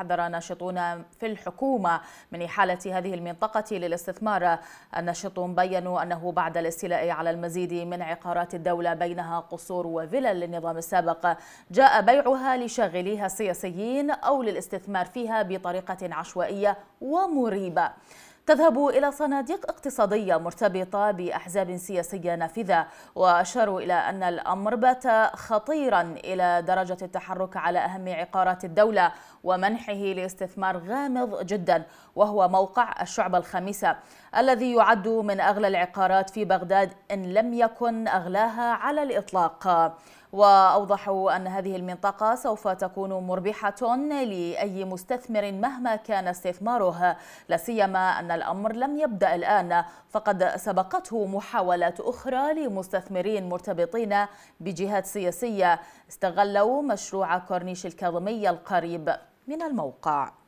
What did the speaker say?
حذر ناشطون في الحكومة من إحالة هذه المنطقة للاستثمار الناشطون بيّنوا أنه بعد الاستيلاء على المزيد من عقارات الدولة بينها قصور وفلل للنظام السابق جاء بيعها لشاغليها السياسيين أو للاستثمار فيها بطريقة عشوائية ومريبة تذهب إلى صناديق اقتصادية مرتبطة بأحزاب سياسية نافذة وأشاروا إلى أن الأمر بات خطيرا إلى درجة التحرك على أهم عقارات الدولة ومنحه لاستثمار غامض جدا وهو موقع الشعبة الخامسة الذي يعد من أغلى العقارات في بغداد إن لم يكن أغلاها على الإطلاق وأوضحوا أن هذه المنطقة سوف تكون مربحة لأي مستثمر مهما كان استثماره لا سيما أن الأمر لم يبدأ الآن فقد سبقته محاولات أخرى لمستثمرين مرتبطين بجهات سياسية استغلوا مشروع كورنيش الكاظمي القريب من الموقع